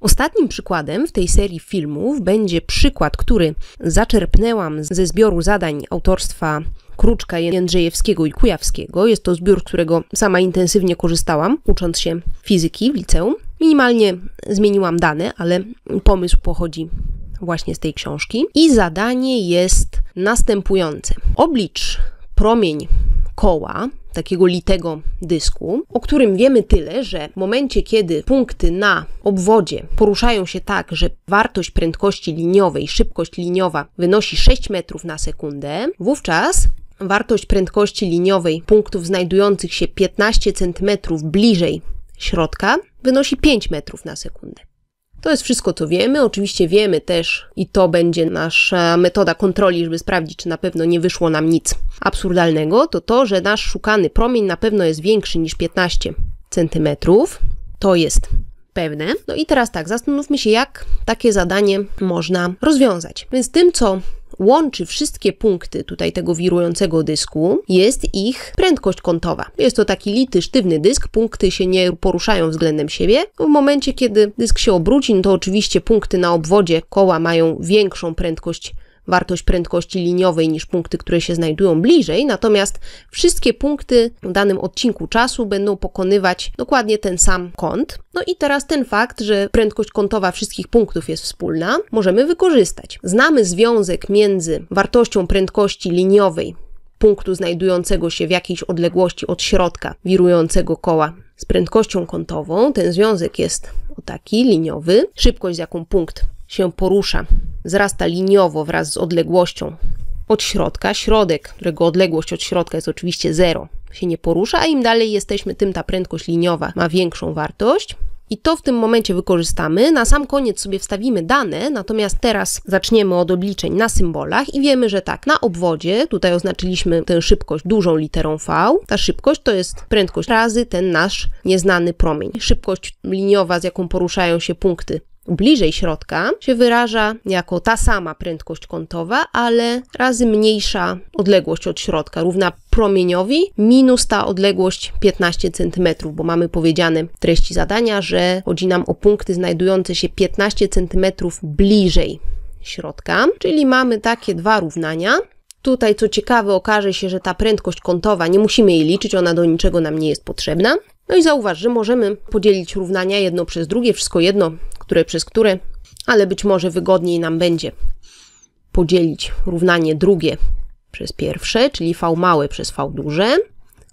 Ostatnim przykładem w tej serii filmów będzie przykład, który zaczerpnęłam ze zbioru zadań autorstwa Kruczka Jędrzejewskiego i Kujawskiego. Jest to zbiór, którego sama intensywnie korzystałam, ucząc się fizyki w liceum. Minimalnie zmieniłam dane, ale pomysł pochodzi właśnie z tej książki. I zadanie jest następujące. Oblicz promień koła takiego litego dysku, o którym wiemy tyle, że w momencie, kiedy punkty na obwodzie poruszają się tak, że wartość prędkości liniowej, szybkość liniowa wynosi 6 metrów na sekundę, wówczas wartość prędkości liniowej punktów znajdujących się 15 cm bliżej środka wynosi 5 metrów na sekundę. To jest wszystko, co wiemy. Oczywiście wiemy też, i to będzie nasza metoda kontroli, żeby sprawdzić, czy na pewno nie wyszło nam nic absurdalnego, to to, że nasz szukany promień na pewno jest większy niż 15 cm. To jest pewne. No i teraz tak, zastanówmy się, jak takie zadanie można rozwiązać. Więc tym, co łączy wszystkie punkty tutaj tego wirującego dysku, jest ich prędkość kątowa. Jest to taki lity, sztywny dysk, punkty się nie poruszają względem siebie. W momencie, kiedy dysk się obróci, no to oczywiście punkty na obwodzie koła mają większą prędkość wartość prędkości liniowej niż punkty, które się znajdują bliżej, natomiast wszystkie punkty w danym odcinku czasu będą pokonywać dokładnie ten sam kąt. No i teraz ten fakt, że prędkość kątowa wszystkich punktów jest wspólna, możemy wykorzystać. Znamy związek między wartością prędkości liniowej punktu znajdującego się w jakiejś odległości od środka wirującego koła z prędkością kątową. Ten związek jest o taki liniowy. Szybkość, z jaką punkt się porusza, wzrasta liniowo wraz z odległością od środka. Środek, którego odległość od środka jest oczywiście zero, się nie porusza, a im dalej jesteśmy, tym ta prędkość liniowa ma większą wartość. I to w tym momencie wykorzystamy. Na sam koniec sobie wstawimy dane, natomiast teraz zaczniemy od obliczeń na symbolach i wiemy, że tak, na obwodzie, tutaj oznaczyliśmy tę szybkość dużą literą V, ta szybkość to jest prędkość razy ten nasz nieznany promień. Szybkość liniowa, z jaką poruszają się punkty bliżej środka, się wyraża jako ta sama prędkość kątowa, ale razy mniejsza odległość od środka, równa promieniowi minus ta odległość 15 cm, bo mamy powiedziane w treści zadania, że chodzi nam o punkty znajdujące się 15 cm bliżej środka, czyli mamy takie dwa równania. Tutaj, co ciekawe, okaże się, że ta prędkość kątowa, nie musimy jej liczyć, ona do niczego nam nie jest potrzebna. No i zauważ, że możemy podzielić równania jedno przez drugie, wszystko jedno który przez który, ale być może wygodniej nam będzie podzielić równanie drugie przez pierwsze, czyli V małe przez V duże,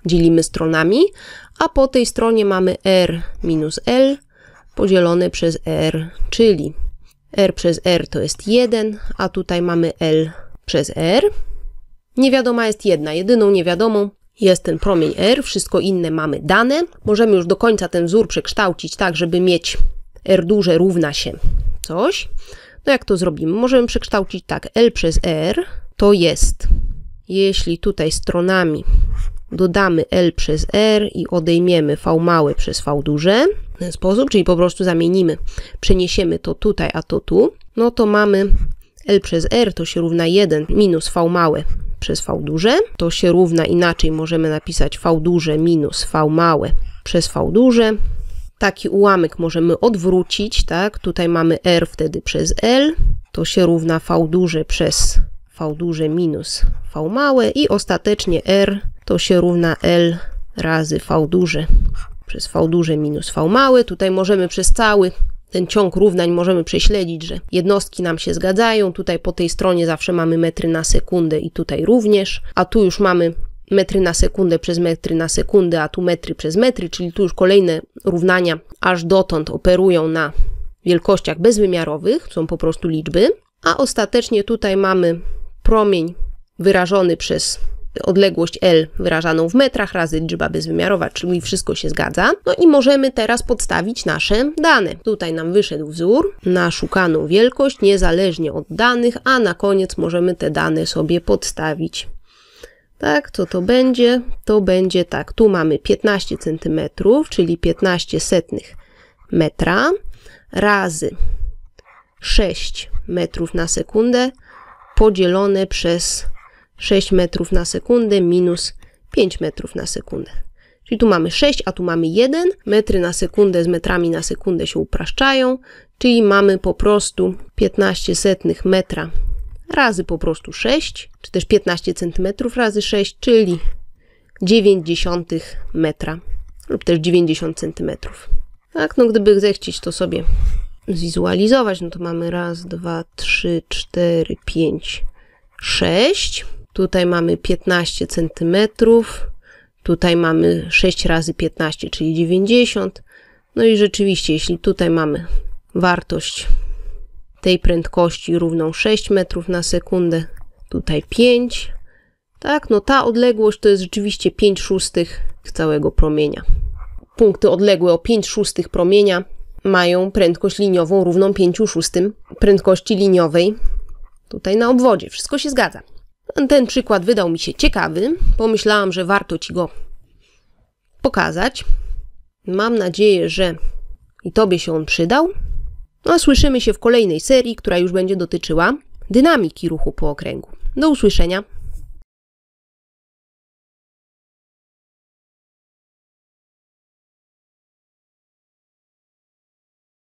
dzielimy stronami, a po tej stronie mamy R minus L podzielone przez R, czyli R przez R to jest 1, a tutaj mamy L przez R. Niewiadoma jest jedna, jedyną niewiadomą jest ten promień R, wszystko inne mamy dane. Możemy już do końca ten wzór przekształcić tak, żeby mieć R duże równa się coś. No jak to zrobimy? Możemy przekształcić tak, L przez R to jest, jeśli tutaj stronami dodamy L przez R i odejmiemy V małe przez V duże, w ten sposób, czyli po prostu zamienimy, przeniesiemy to tutaj, a to tu, no to mamy L przez R to się równa 1 minus V małe przez V duże, to się równa inaczej, możemy napisać V duże minus V małe przez V duże, taki ułamek możemy odwrócić, tak? Tutaj mamy R wtedy przez L, to się równa V duże przez V duże minus V małe i ostatecznie R to się równa L razy V duże przez V duże minus V małe. Tutaj możemy przez cały ten ciąg równań możemy prześledzić, że jednostki nam się zgadzają. Tutaj po tej stronie zawsze mamy metry na sekundę i tutaj również, a tu już mamy metry na sekundę przez metry na sekundę, a tu metry przez metry, czyli tu już kolejne równania aż dotąd operują na wielkościach bezwymiarowych, są po prostu liczby, a ostatecznie tutaj mamy promień wyrażony przez odległość L wyrażaną w metrach razy liczba bezwymiarowa, czyli wszystko się zgadza. No i możemy teraz podstawić nasze dane. Tutaj nam wyszedł wzór na szukaną wielkość, niezależnie od danych, a na koniec możemy te dane sobie podstawić tak, co to będzie? To będzie tak, tu mamy 15 cm, czyli 15 setnych metra razy 6 metrów na sekundę podzielone przez 6 metrów na sekundę minus 5 metrów na sekundę. Czyli tu mamy 6, a tu mamy 1. Metry na sekundę z metrami na sekundę się upraszczają, czyli mamy po prostu 15 setnych metra razy po prostu 6, czy też 15 cm razy 6, czyli 90 metra lub też 90 cm. Tak, no gdyby zechcieć to sobie zwizualizować, no to mamy raz, dwa, trzy, cztery, pięć, sześć. Tutaj mamy 15 cm, tutaj mamy 6 razy 15, czyli 90. No i rzeczywiście, jeśli tutaj mamy wartość tej prędkości równą 6 metrów na sekundę, tutaj 5. Tak, no ta odległość to jest rzeczywiście 5 szóstych całego promienia. Punkty odległe o 5 szóstych promienia mają prędkość liniową równą 5 szóstym prędkości liniowej tutaj na obwodzie. Wszystko się zgadza. Ten przykład wydał mi się ciekawy. Pomyślałam, że warto Ci go pokazać. Mam nadzieję, że i Tobie się on przydał. No, słyszymy się w kolejnej serii, która już będzie dotyczyła dynamiki ruchu po okręgu. Do usłyszenia.